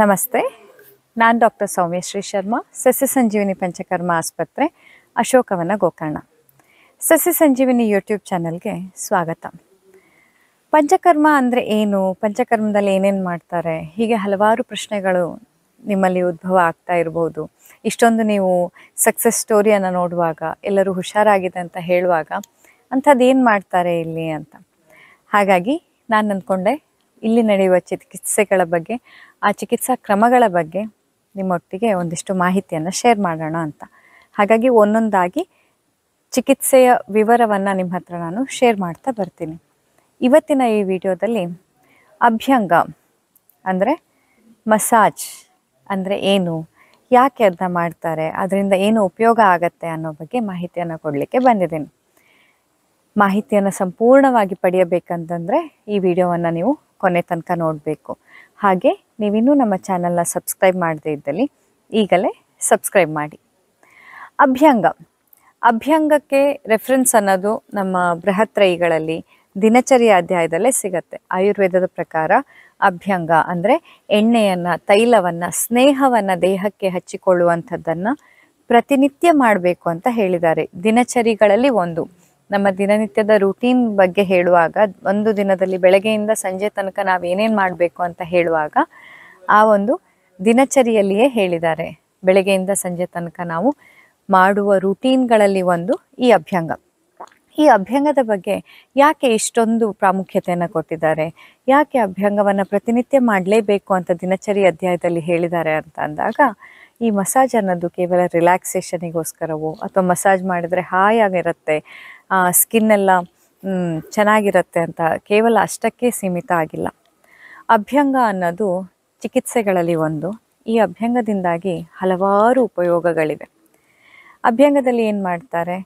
ನಮಸ್ತೆ ನಾನು ಡಾಕ್ಟರ್ ಸೌಮ್ಯಶ್ರೀ ಶರ್ಮಾ ಸಸ್ಯ ಸಂಜೀವಿನಿ ಪಂಚಕರ್ಮ ಆಸ್ಪತ್ರೆ ಅಶೋಕವನ ಗೋಕರ್ಣ ಸಸ್ಯ ಸಂಜೀವಿನಿ ಯೂಟ್ಯೂಬ್ ಚಾನಲ್ಗೆ ಸ್ವಾಗತ ಪಂಚಕರ್ಮ ಅಂದರೆ ಏನು ಪಂಚಕರ್ಮದಲ್ಲಿ ಏನೇನು ಮಾಡ್ತಾರೆ ಹೀಗೆ ಹಲವಾರು ಪ್ರಶ್ನೆಗಳು ನಿಮ್ಮಲ್ಲಿ ಉದ್ಭವ ಆಗ್ತಾ ಇರ್ಬೋದು ಇಷ್ಟೊಂದು ನೀವು ಸಕ್ಸಸ್ ಸ್ಟೋರಿಯನ್ನು ನೋಡುವಾಗ ಎಲ್ಲರೂ ಹುಷಾರಾಗಿದೆ ಅಂತ ಹೇಳುವಾಗ ಅಂಥದ್ದು ಏನು ಮಾಡ್ತಾರೆ ಇಲ್ಲಿ ಅಂತ ಹಾಗಾಗಿ ನಾನು ಅಂದ್ಕೊಂಡೆ ಇಲ್ಲಿ ನಡೆಯುವ ಚಿಕಿತ್ಸೆಗಳ ಬಗ್ಗೆ ಆ ಚಿಕಿತ್ಸಾ ಕ್ರಮಗಳ ಬಗ್ಗೆ ನಿಮ್ಮೊಟ್ಟಿಗೆ ಒಂದಿಷ್ಟು ಮಾಹಿತಿಯನ್ನು ಶೇರ್ ಮಾಡೋಣ ಅಂತ ಹಾಗಾಗಿ ಒಂದೊಂದಾಗಿ ಚಿಕಿತ್ಸೆಯ ವಿವರವನ್ನು ನಿಮ್ಮ ಹತ್ರ ನಾನು ಶೇರ್ ಮಾಡ್ತಾ ಬರ್ತೀನಿ ಇವತ್ತಿನ ಈ ವಿಡಿಯೋದಲ್ಲಿ ಅಭ್ಯಂಗ ಅಂದರೆ ಮಸಾಜ್ ಅಂದರೆ ಏನು ಯಾಕೆ ಅದನ್ನ ಮಾಡ್ತಾರೆ ಅದರಿಂದ ಏನು ಉಪಯೋಗ ಆಗತ್ತೆ ಅನ್ನೋ ಬಗ್ಗೆ ಮಾಹಿತಿಯನ್ನು ಕೊಡಲಿಕ್ಕೆ ಬಂದಿದ್ದೀನಿ ಮಾಹಿತಿಯನ್ನು ಸಂಪೂರ್ಣವಾಗಿ ಪಡೆಯಬೇಕಂತಂದರೆ ಈ ವಿಡಿಯೋವನ್ನು ನೀವು ಕೊನೆ ತನಕ ನೋಡಬೇಕು ಹಾಗೆ ನೀವಿನ್ನೂ ನಮ್ಮ ಚಾನಲ್ನ ಸಬ್ಸ್ಕ್ರೈಬ್ ಮಾಡದೇ ಇದ್ದಲ್ಲಿ ಈಗಲೇ ಸಬ್ಸ್ಕ್ರೈಬ್ ಮಾಡಿ ಅಭ್ಯಂಗ ಅಭ್ಯಂಗಕ್ಕೆ ರೆಫರೆನ್ಸ್ ಅನ್ನೋದು ನಮ್ಮ ಬೃಹತ್ ರೈಗಳಲ್ಲಿ ದಿನಚರಿಯ ಅಧ್ಯಾಯದಲ್ಲೇ ಸಿಗತ್ತೆ ಆಯುರ್ವೇದದ ಪ್ರಕಾರ ಅಭ್ಯಂಗ ಅಂದರೆ ಎಣ್ಣೆಯನ್ನು ತೈಲವನ್ನು ಸ್ನೇಹವನ್ನು ದೇಹಕ್ಕೆ ಹಚ್ಚಿಕೊಳ್ಳುವಂಥದ್ದನ್ನು ಪ್ರತಿನಿತ್ಯ ಮಾಡಬೇಕು ಅಂತ ಹೇಳಿದ್ದಾರೆ ದಿನಚರಿಗಳಲ್ಲಿ ಒಂದು ನಮ್ಮ ದಿನನಿತ್ಯದ ರೂಟೀನ್ ಬಗ್ಗೆ ಹೇಳುವಾಗ ಒಂದು ದಿನದಲ್ಲಿ ಬೆಳಗ್ಗೆಯಿಂದ ಸಂಜೆ ತನಕ ನಾವು ಏನೇನು ಮಾಡಬೇಕು ಅಂತ ಹೇಳುವಾಗ ಆ ಒಂದು ದಿನಚರಿಯಲ್ಲಿಯೇ ಹೇಳಿದ್ದಾರೆ ಬೆಳಗ್ಗೆಯಿಂದ ಸಂಜೆ ತನಕ ನಾವು ಮಾಡುವ ರೂಟೀನ್ಗಳಲ್ಲಿ ಒಂದು ಈ ಅಭ್ಯಂಗ ಈ ಅಭ್ಯಂಗದ ಬಗ್ಗೆ ಯಾಕೆ ಇಷ್ಟೊಂದು ಪ್ರಾಮುಖ್ಯತೆಯನ್ನು ಕೊಟ್ಟಿದ್ದಾರೆ ಯಾಕೆ ಅಭ್ಯಂಗವನ್ನು ಪ್ರತಿನಿತ್ಯ ಮಾಡಲೇಬೇಕು ಅಂತ ದಿನಚರಿ ಅಧ್ಯಾಯದಲ್ಲಿ ಹೇಳಿದ್ದಾರೆ ಅಂತ ಅಂದಾಗ ಈ ಮಸಾಜ್ ಅನ್ನೋದು ಕೇವಲ ರಿಲ್ಯಾಕ್ಸೇಷನಿಗೋಸ್ಕರವೋ ಅಥವಾ ಮಸಾಜ್ ಮಾಡಿದರೆ ಹಾಯಾಗಿರುತ್ತೆ ಎಲ್ಲ ಚೆನ್ನಾಗಿರುತ್ತೆ ಅಂತ ಕೇವಲ ಅಷ್ಟಕ್ಕೆ ಸೀಮಿತ ಆಗಿಲ್ಲ ಅಭ್ಯಂಗ ಅನ್ನೋದು ಚಿಕಿತ್ಸೆಗಳಲ್ಲಿ ಒಂದು ಈ ಅಭ್ಯಂಗದಿಂದಾಗಿ ಹಲವಾರು ಉಪಯೋಗಗಳಿವೆ ಅಭ್ಯಂಗದಲ್ಲಿ ಏನು ಮಾಡ್ತಾರೆ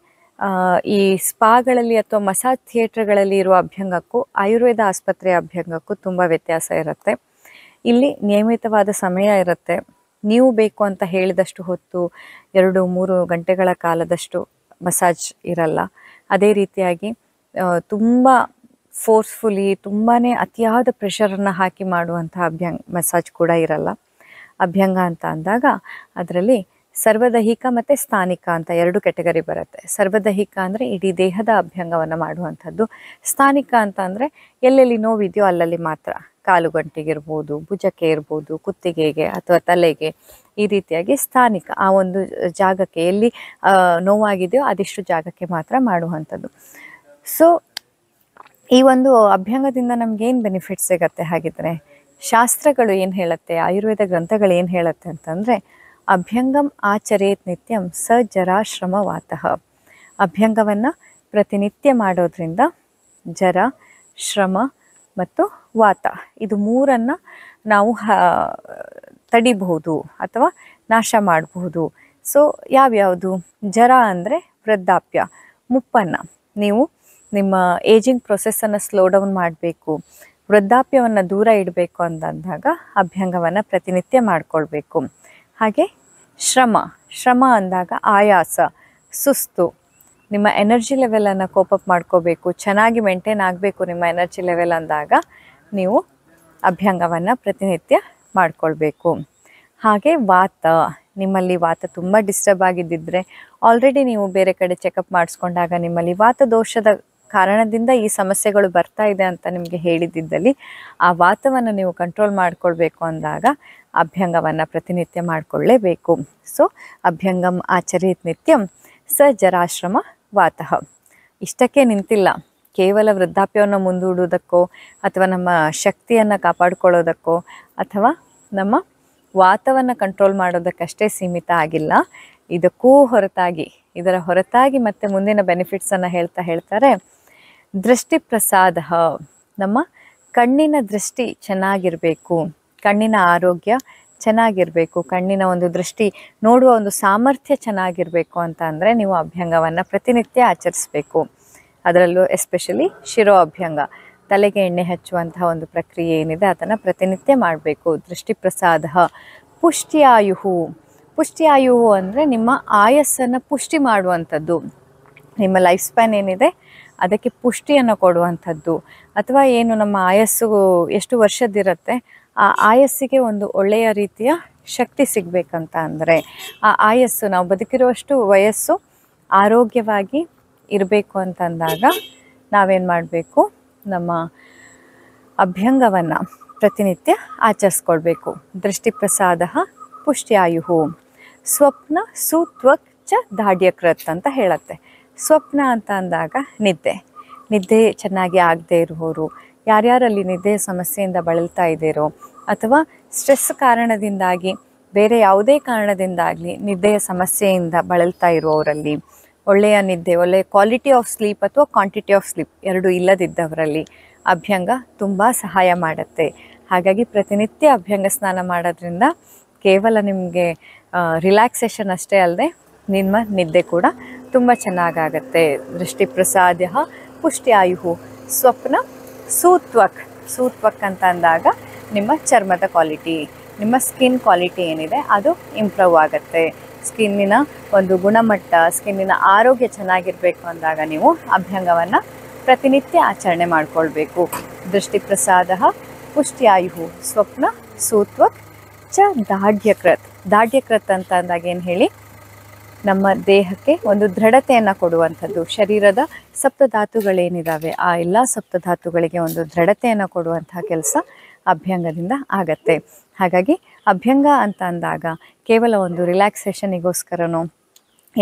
ಈ ಸ್ಪಾಗಳಲ್ಲಿ ಅಥವಾ ಮಸಾಜ್ ಥಿಯೇಟ್ರ್ಗಳಲ್ಲಿ ಇರುವ ಅಭ್ಯಂಗಕ್ಕೂ ಆಯುರ್ವೇದ ಆಸ್ಪತ್ರೆಯ ಅಭ್ಯಂಗಕ್ಕೂ ತುಂಬ ವ್ಯತ್ಯಾಸ ಇರುತ್ತೆ ಇಲ್ಲಿ ನಿಯಮಿತವಾದ ಸಮಯ ಇರುತ್ತೆ ನೀವು ಬೇಕು ಅಂತ ಹೇಳಿದಷ್ಟು ಹೊತ್ತು ಎರಡು ಮೂರು ಗಂಟೆಗಳ ಕಾಲದಷ್ಟು ಮಸಾಜ್ ಇರಲ್ಲ ಅದೇ ರೀತಿಯಾಗಿ ತುಂಬ ಫೋರ್ಸ್ಫುಲಿ ತುಂಬಾ ಅತಿಯಾದ ಪ್ರೆಷರನ್ನು ಹಾಕಿ ಮಾಡುವಂಥ ಅಭ್ಯಂಗ ಮಸಾಜ್ ಕೂಡ ಇರಲ್ಲ ಅಭ್ಯಂಗ ಅಂತ ಅಂದಾಗ ಅದರಲ್ಲಿ ಸರ್ವದೈಹಿಕ ಮತ್ತು ಸ್ಥಾನಿಕ ಅಂತ ಎರಡು ಕೆಟಗರಿ ಬರುತ್ತೆ ಸರ್ವದೈಹಿಕ ಅಂದರೆ ಇಡೀ ದೇಹದ ಅಭ್ಯಂಗವನ್ನು ಮಾಡುವಂಥದ್ದು ಸ್ಥಾನಿಕ ಅಂತ ಅಂದರೆ ಎಲ್ಲೆಲ್ಲಿ ನೋವಿದೆಯೋ ಅಲ್ಲಲ್ಲಿ ಮಾತ್ರ ಕಾಲು ಇರ್ಬೋದು ಭುಜಕ್ಕೆ ಇರ್ಬೋದು ಕುತ್ತಿಗೆಗೆ ಅಥವಾ ತಲೆಗೆ ಈ ರೀತಿಯಾಗಿ ಸ್ಥಾನಿಕ ಆ ಒಂದು ಜಾಗಕ್ಕೆ ಎಲ್ಲಿ ನೋವಾಗಿದೆಯೋ ಅದೆಷ್ಟು ಜಾಗಕ್ಕೆ ಮಾತ್ರ ಮಾಡುವಂಥದ್ದು ಸೊ ಈ ಒಂದು ಅಭ್ಯಂಗದಿಂದ ಏನು ಬೆನಿಫಿಟ್ಸ್ ಸಿಗತ್ತೆ ಹಾಗಿದ್ರೆ ಶಾಸ್ತ್ರಗಳು ಏನು ಹೇಳುತ್ತೆ ಆಯುರ್ವೇದ ಗ್ರಂಥಗಳು ಏನು ಹೇಳುತ್ತೆ ಅಂತಂದರೆ ಅಭ್ಯಂಗಂ ಆಚರೇತ್ ನಿತ್ಯಂ ಸ ಜರಾಶ್ರಮವಾತಃ ಅಭ್ಯಂಗವನ್ನು ಪ್ರತಿನಿತ್ಯ ಮಾಡೋದ್ರಿಂದ ಜರ ಶ್ರಮ ಮತ್ತು ವಾತ ಇದು ಮೂರನ್ನು ನಾವು ತಡಿಬಹುದು ಅಥವಾ ನಾಶ ಮಾಡಬಹುದು ಸೊ ಯಾವ್ಯಾವುದು ಜರ ಅಂದರೆ ವೃದ್ಧಾಪ್ಯ ಮುಪ್ಪನ್ನು ನೀವು ನಿಮ್ಮ ಏಜಿಂಗ್ ಪ್ರೊಸೆಸ್ಸನ್ನು ಸ್ಲೋ ಡೌನ್ ಮಾಡಬೇಕು ವೃದ್ಧಾಪ್ಯವನ್ನು ದೂರ ಇಡಬೇಕು ಅಂತಂದಾಗ ಅಭ್ಯಂಗವನ್ನು ಪ್ರತಿನಿತ್ಯ ಮಾಡಿಕೊಳ್ಬೇಕು ಹಾಗೆ ಶ್ರಮ ಶ್ರಮ ಅಂದಾಗ ಆಯಾಸ ಸುಸ್ತು ನಿಮ್ಮ ಎನರ್ಜಿ ಲೆವೆಲನ್ನು ಕೋಪಪ್ ಮಾಡ್ಕೋಬೇಕು ಚೆನ್ನಾಗಿ ಮೇಂಟೈನ್ ಆಗಬೇಕು ನಿಮ್ಮ ಎನರ್ಜಿ ಲೆವೆಲ್ ಅಂದಾಗ ನೀವು ಅಭ್ಯಂಗವನ್ನು ಪ್ರತಿನಿತ್ಯ ಮಾಡಿಕೊಳ್ಬೇಕು ಹಾಗೆ ವಾತ ನಿಮ್ಮಲ್ಲಿ ವಾತ ತುಂಬ ಡಿಸ್ಟರ್ಬ್ ಆಗಿದ್ದಿದ್ರೆ ಆಲ್ರೆಡಿ ನೀವು ಬೇರೆ ಕಡೆ ಚೆಕಪ್ ಮಾಡಿಸ್ಕೊಂಡಾಗ ನಿಮ್ಮಲ್ಲಿ ವಾತ ದೋಷದ ಕಾರಣದಿಂದ ಈ ಸಮಸ್ಯೆಗಳು ಬರ್ತಾ ಇದೆ ಅಂತ ನಿಮಗೆ ಹೇಳಿದ್ದಲ್ಲಿ ಆ ವಾತವನ್ನು ನೀವು ಕಂಟ್ರೋಲ್ ಮಾಡಿಕೊಳ್ಬೇಕು ಅಂದಾಗ ಅಭ್ಯಂಗವನ್ನು ಪ್ರತಿನಿತ್ಯ ಮಾಡಿಕೊಳ್ಳೇಬೇಕು ಸೊ ಅಭ್ಯಂಗಂ ಆಚರಿತ್ ನಿತ್ಯಂ ಸ ಜರಾಶ್ರಮ ವಾತಃ ಇಷ್ಟಕ್ಕೆ ನಿಂತಿಲ್ಲ ಕೇವಲ ವೃದ್ಧಾಪ್ಯವನ್ನು ಮುಂದೂಡುವುದಕ್ಕೋ ಅಥವಾ ನಮ್ಮ ಶಕ್ತಿಯನ್ನು ಕಾಪಾಡಿಕೊಳ್ಳೋದಕ್ಕೋ ಅಥವಾ ನಮ್ಮ ವಾತವನ್ನು ಕಂಟ್ರೋಲ್ ಮಾಡೋದಕ್ಕಷ್ಟೇ ಸೀಮಿತ ಆಗಿಲ್ಲ ಇದಕ್ಕೂ ಹೊರತಾಗಿ ಇದರ ಹೊರತಾಗಿ ಮತ್ತೆ ಮುಂದಿನ ಬೆನಿಫಿಟ್ಸನ್ನು ಹೇಳ್ತಾ ಹೇಳ್ತಾರೆ ದೃಷ್ಟಿ ಪ್ರಸಾದ ನಮ್ಮ ಕಣ್ಣಿನ ದೃಷ್ಟಿ ಚೆನ್ನಾಗಿರಬೇಕು ಕಣ್ಣಿನ ಆರೋಗ್ಯ ಚೆನ್ನಾಗಿರಬೇಕು ಕಣ್ಣಿನ ಒಂದು ದೃಷ್ಟಿ ನೋಡುವ ಒಂದು ಸಾಮರ್ಥ್ಯ ಚೆನ್ನಾಗಿರಬೇಕು ಅಂತ ಅಂದರೆ ನೀವು ಅಭ್ಯಂಗವನ್ನು ಪ್ರತಿನಿತ್ಯ ಆಚರಿಸಬೇಕು ಅದರಲ್ಲೂ ಎಸ್ಪೆಷಲಿ ಶಿರೋ ಅಭ್ಯಂಗ ತಲೆಗೆ ಎಣ್ಣೆ ಹಚ್ಚುವಂತಹ ಒಂದು ಪ್ರಕ್ರಿಯೆ ಏನಿದೆ ಅದನ್ನು ಪ್ರತಿನಿತ್ಯ ಮಾಡಬೇಕು ದೃಷ್ಟಿ ಪ್ರಸಾದ ಪುಷ್ಟಿಯಾಯುಹು ಪುಷ್ಟಿಯಾಯುಹು ಅಂದರೆ ನಿಮ್ಮ ಆಯಸ್ಸನ್ನು ಪುಷ್ಟಿ ಮಾಡುವಂಥದ್ದು ನಿಮ್ಮ ಲೈಫ್ ಸ್ಪ್ಯಾನ್ ಏನಿದೆ ಅದಕ್ಕೆ ಪುಷ್ಟಿಯನ್ನು ಕೊಡುವಂಥದ್ದು ಅಥವಾ ಏನು ನಮ್ಮ ಆಯಸ್ಸು ಎಷ್ಟು ವರ್ಷದಿರುತ್ತೆ ಆ ಆಯಸ್ಸಿಗೆ ಒಂದು ಒಳ್ಳೆಯ ರೀತಿಯ ಶಕ್ತಿ ಸಿಗಬೇಕಂತ ಅಂದರೆ ಆ ಆಯಸ್ಸು ನಾವು ಬದುಕಿರುವಷ್ಟು ವಯಸ್ಸು ಆರೋಗ್ಯವಾಗಿ ಇರಬೇಕು ಅಂತಂದಾಗ ನಾವೇನು ಮಾಡಬೇಕು ನಮ್ಮ ಅಭ್ಯಂಗವನ್ನು ಪ್ರತಿನಿತ್ಯ ಆಚರಿಸ್ಕೊಳ್ಬೇಕು ದೃಷ್ಟಿಪ್ರಸಾದ ಪುಷ್ಟ್ಯಾಯು ಸ್ವಪ್ನ ಸೂತ್ವಕ್ ಚ ದಾಢ್ಯಕೃತ್ ಅಂತ ಹೇಳತ್ತೆ ಸ್ವಪ್ನ ಅಂತ ಅಂದಾಗ ನಿದ್ದೆ ನಿದ್ದೆ ಚೆನ್ನಾಗಿ ಆಗದೇ ಇರುವವರು ಯಾರ್ಯಾರಲ್ಲಿ ನಿದ್ದೆ ಸಮಸ್ಯೆಯಿಂದ ಬಳಲ್ತಾ ಇದ್ದೀರೋ ಅಥವಾ ಸ್ಟ್ರೆಸ್ ಕಾರಣದಿಂದಾಗಿ ಬೇರೆ ಯಾವುದೇ ಕಾರಣದಿಂದಾಗಲಿ ನಿದ್ದೆಯ ಸಮಸ್ಯೆಯಿಂದ ಬಳಲ್ತಾ ಇರುವವರಲ್ಲಿ ಒಳ್ಳೆಯ ನಿದ್ದೆ ಒಳ್ಳೆಯ ಕ್ವಾಲಿಟಿ ಆಫ್ ಸ್ಲೀಪ್ ಅಥವಾ ಕ್ವಾಂಟಿಟಿ ಆಫ್ ಸ್ಲೀಪ್ ಎರಡೂ ಇಲ್ಲದಿದ್ದವರಲ್ಲಿ ಅಭ್ಯಂಗ ತುಂಬ ಸಹಾಯ ಮಾಡುತ್ತೆ ಹಾಗಾಗಿ ಪ್ರತಿನಿತ್ಯ ಅಭ್ಯಂಗ ಸ್ನಾನ ಮಾಡೋದ್ರಿಂದ ಕೇವಲ ನಿಮಗೆ ರಿಲ್ಯಾಕ್ಸೇಷನ್ ಅಷ್ಟೇ ಅಲ್ಲದೆ ನಿಮ್ಮ ನಿದ್ದೆ ಕೂಡ ತುಂಬ ಚೆನ್ನಾಗಾಗತ್ತೆ ದೃಷ್ಟಿ ಪ್ರಸಾದ ಪುಷ್ಟಿಯಾಯುಹು ಸ್ವಪ್ನ ಸೂತ್ವಕ್ ಸೂತ್ವಕ್ ಅಂತ ಅಂದಾಗ ನಿಮ್ಮ ಚರ್ಮದ ಕ್ವಾಲಿಟಿ ನಿಮ್ಮ ಸ್ಕಿನ್ ಕ್ವಾಲಿಟಿ ಏನಿದೆ ಅದು ಇಂಪ್ರೂವ್ ಆಗುತ್ತೆ ಸ್ಕಿನ್ನಿನ ಒಂದು ಗುಣಮಟ್ಟ ಸ್ಕಿನ್ನಿನ ಆರೋಗ್ಯ ಚೆನ್ನಾಗಿರಬೇಕು ಅಂದಾಗ ನೀವು ಅಭ್ಯಂಗವನ್ನು ಪ್ರತಿನಿತ್ಯ ಆಚರಣೆ ಮಾಡಿಕೊಳ್ಬೇಕು ದೃಷ್ಟಿ ಪ್ರಸಾದ ಪುಷ್ಟಿಯಾಯುಹು ಸ್ವಪ್ನ ಸೂತ್ವಕ್ ಚ ದಾಢ್ಯಕೃತ್ ದಾಢ್ಯಕೃತ್ ಅಂತ ಅಂದಾಗ ಏನು ಹೇಳಿ ನಮ್ಮ ದೇಹಕ್ಕೆ ಒಂದು ದೃಢತೆಯನ್ನು ಕೊಡುವಂಥದ್ದು ಶರೀರದ ಸಪ್ತಧಾತುಗಳೇನಿದ್ದಾವೆ ಆ ಎಲ್ಲ ಸಪ್ತಧಾತುಗಳಿಗೆ ಒಂದು ದೃಢತೆಯನ್ನು ಕೊಡುವಂತಹ ಕೆಲಸ ಅಭ್ಯಂಗದಿಂದ ಆಗತ್ತೆ ಹಾಗಾಗಿ ಅಭ್ಯಂಗ ಅಂತ ಅಂದಾಗ ಕೇವಲ ಒಂದು ರಿಲ್ಯಾಕ್ಸೇಷನಿಗೋಸ್ಕರನೋ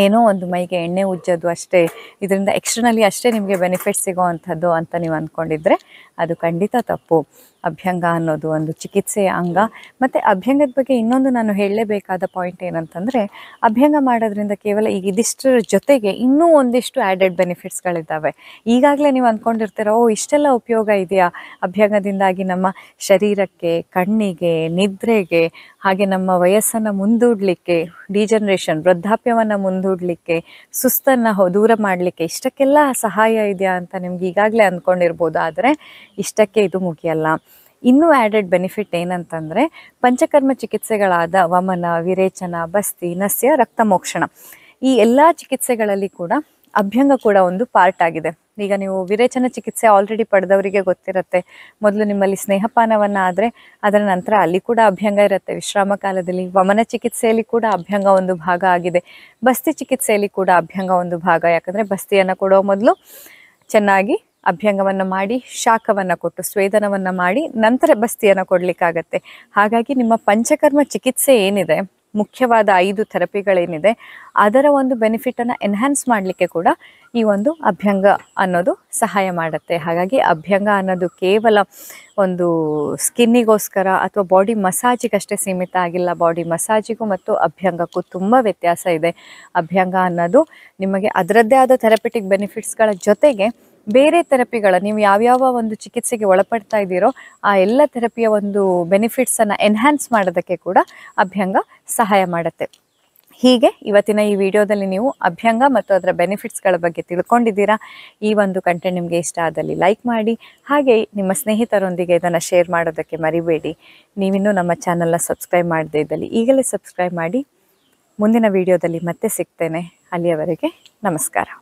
ಏನೋ ಒಂದು ಮೈಗೆ ಎಣ್ಣೆ ಉಜ್ಜೋದು ಅಷ್ಟೇ ಇದರಿಂದ ಎಕ್ಸ್ಟರ್ನಲಿ ಅಷ್ಟೇ ನಿಮಗೆ ಬೆನಿಫಿಟ್ ಸಿಗೋ ಅಂಥದ್ದು ಅಂತ ನೀವು ಅಂದ್ಕೊಂಡಿದ್ರೆ ಅದು ಖಂಡಿತ ತಪ್ಪು ಅಭ್ಯಂಗ ಅನ್ನೋದು ಒಂದು ಚಿಕಿತ್ಸೆಯ ಅಂಗ ಮತ್ತು ಅಭ್ಯಂಗದ ಬಗ್ಗೆ ಇನ್ನೊಂದು ನಾನು ಹೇಳಲೇಬೇಕಾದ ಪಾಯಿಂಟ್ ಏನಂತಂದರೆ ಅಭ್ಯಂಗ ಮಾಡೋದ್ರಿಂದ ಕೇವಲ ಈಗ ಇದಿಷ್ಟರ ಜೊತೆಗೆ ಇನ್ನೂ ಒಂದಿಷ್ಟು ಆ್ಯಡೆಡ್ ಬೆನಿಫಿಟ್ಸ್ಗಳಿದ್ದಾವೆ ಈಗಾಗಲೇ ನೀವು ಅಂದ್ಕೊಂಡಿರ್ತೀರ ಓ ಇಷ್ಟೆಲ್ಲ ಉಪಯೋಗ ಇದೆಯಾ ಅಭ್ಯಂಗದಿಂದಾಗಿ ನಮ್ಮ ಶರೀರಕ್ಕೆ ಕಣ್ಣಿಗೆ ನಿದ್ರೆಗೆ ಹಾಗೆ ನಮ್ಮ ವಯಸ್ಸನ್ನು ಮುಂದೂಡಲಿಕ್ಕೆ ಡಿಜನ್ರೇಷನ್ ವೃದ್ಧಾಪ್ಯವನ್ನು ಮುಂದೂಡಲಿಕ್ಕೆ ಸುಸ್ತನ್ನು ದೂರ ಮಾಡಲಿಕ್ಕೆ ಇಷ್ಟಕ್ಕೆಲ್ಲ ಸಹಾಯ ಇದೆಯಾ ಅಂತ ನಿಮ್ಗೆ ಈಗಾಗಲೇ ಅಂದ್ಕೊಂಡಿರ್ಬೋದು ಆದರೆ ಇಷ್ಟಕ್ಕೆ ಇದು ಮುಗಿಯಲ್ಲ ಇನ್ನೂ ಆ್ಯಡೆಡ್ ಬೆನಿಫಿಟ್ ಏನಂತಂದರೆ ಪಂಚಕರ್ಮ ಚಿಕಿತ್ಸೆಗಳಾದ ವಮನ ವಿರೇಚನ ಬಸ್ತಿ ನಸ್ಯ ರಕ್ತ ಮೋಕ್ಷಣ ಈ ಎಲ್ಲ ಚಿಕಿತ್ಸೆಗಳಲ್ಲಿ ಕೂಡ ಅಭ್ಯಂಗ ಕೂಡ ಒಂದು ಪಾರ್ಟ್ ಆಗಿದೆ ಈಗ ನೀವು ವಿರೇಚನ ಚಿಕಿತ್ಸೆ ಆಲ್ರೆಡಿ ಪಡೆದವರಿಗೆ ಗೊತ್ತಿರುತ್ತೆ ಮೊದಲು ನಿಮ್ಮಲ್ಲಿ ಸ್ನೇಹಪಾನವನ್ನು ಆದರೆ ಅದರ ನಂತರ ಅಲ್ಲಿ ಕೂಡ ಅಭ್ಯಂಗ ಇರುತ್ತೆ ವಿಶ್ರಾಮ ಕಾಲದಲ್ಲಿ ವಮನ ಚಿಕಿತ್ಸೆಯಲ್ಲಿ ಕೂಡ ಅಭ್ಯಂಗ ಒಂದು ಭಾಗ ಆಗಿದೆ ಬಸ್ತಿ ಚಿಕಿತ್ಸೆಯಲ್ಲಿ ಕೂಡ ಅಭ್ಯಂಗ ಒಂದು ಭಾಗ ಯಾಕಂದರೆ ಬಸ್ತಿಯನ್ನು ಕೊಡೋ ಮೊದಲು ಚೆನ್ನಾಗಿ ಅಭ್ಯಂಗವನ್ನು ಮಾಡಿ ಶಾಖವನ್ನು ಕೊಟ್ಟು ಸ್ವೇದನವನ್ನು ಮಾಡಿ ನಂತರ ಬಸ್ತಿಯನ್ನು ಕೊಡಲಿಕ್ಕಾಗತ್ತೆ ಹಾಗಾಗಿ ನಿಮ್ಮ ಪಂಚಕರ್ಮ ಚಿಕಿತ್ಸೆ ಏನಿದೆ ಮುಖ್ಯವಾದ ಐದು ಥೆರಪಿಗಳೇನಿದೆ ಅದರ ಒಂದು ಬೆನಿಫಿಟನ್ನು ಎನ್ಹಾನ್ಸ್ ಮಾಡಲಿಕ್ಕೆ ಕೂಡ ಈ ಒಂದು ಅಭ್ಯಂಗ ಅನ್ನೋದು ಸಹಾಯ ಮಾಡುತ್ತೆ ಹಾಗಾಗಿ ಅಭ್ಯಂಗ ಅನ್ನೋದು ಕೇವಲ ಒಂದು ಸ್ಕಿನ್ನಿಗೋಸ್ಕರ ಅಥವಾ ಬಾಡಿ ಮಸಾಜಿಗಷ್ಟೇ ಸೀಮಿತ ಆಗಿಲ್ಲ ಬಾಡಿ ಮಸಾಜಿಗೂ ಮತ್ತು ಅಭ್ಯಂಗಕ್ಕೂ ತುಂಬ ವ್ಯತ್ಯಾಸ ಇದೆ ಅಭ್ಯಂಗ ಅನ್ನೋದು ನಿಮಗೆ ಅದರದ್ದೇ ಆದ ಥೆರಪಿಟಿಕ್ ಬೆನಿಫಿಟ್ಸ್ಗಳ ಜೊತೆಗೆ ಬೇರೆ ಥೆರಪಿಗಳ ನೀವು ಯಾವ್ಯಾವ ಒಂದು ಚಿಕಿತ್ಸೆಗೆ ಒಳಪಡ್ತಾ ಇದ್ದೀರೋ ಆ ಎಲ್ಲ ಥೆರಪಿಯ ಒಂದು ಬೆನಿಫಿಟ್ಸನ್ನು ಎನ್ಹ್ಯಾನ್ಸ್ ಮಾಡೋದಕ್ಕೆ ಕೂಡ ಅಭ್ಯಂಗ ಸಹಾಯ ಮಾಡುತ್ತೆ ಹೀಗೆ ಇವತ್ತಿನ ಈ ವಿಡಿಯೋದಲ್ಲಿ ನೀವು ಅಭ್ಯಂಗ ಮತ್ತು ಅದರ ಬೆನಿಫಿಟ್ಸ್ಗಳ ಬಗ್ಗೆ ತಿಳ್ಕೊಂಡಿದ್ದೀರಾ ಈ ಒಂದು ಕಂಟೆಂಟ್ ನಿಮಗೆ ಇಷ್ಟ ಆದಲ್ಲಿ ಲೈಕ್ ಮಾಡಿ ಹಾಗೆ ನಿಮ್ಮ ಸ್ನೇಹಿತರೊಂದಿಗೆ ಇದನ್ನು ಶೇರ್ ಮಾಡೋದಕ್ಕೆ ಮರಿಬೇಡಿ ನೀವಿನ್ನೂ ನಮ್ಮ ಚಾನಲ್ನ ಸಬ್ಸ್ಕ್ರೈಬ್ ಮಾಡದೇ ಇದ್ದಲ್ಲಿ ಈಗಲೇ ಸಬ್ಸ್ಕ್ರೈಬ್ ಮಾಡಿ ಮುಂದಿನ ವಿಡಿಯೋದಲ್ಲಿ ಮತ್ತೆ ಸಿಗ್ತೇನೆ ಅಲ್ಲಿಯವರೆಗೆ ನಮಸ್ಕಾರ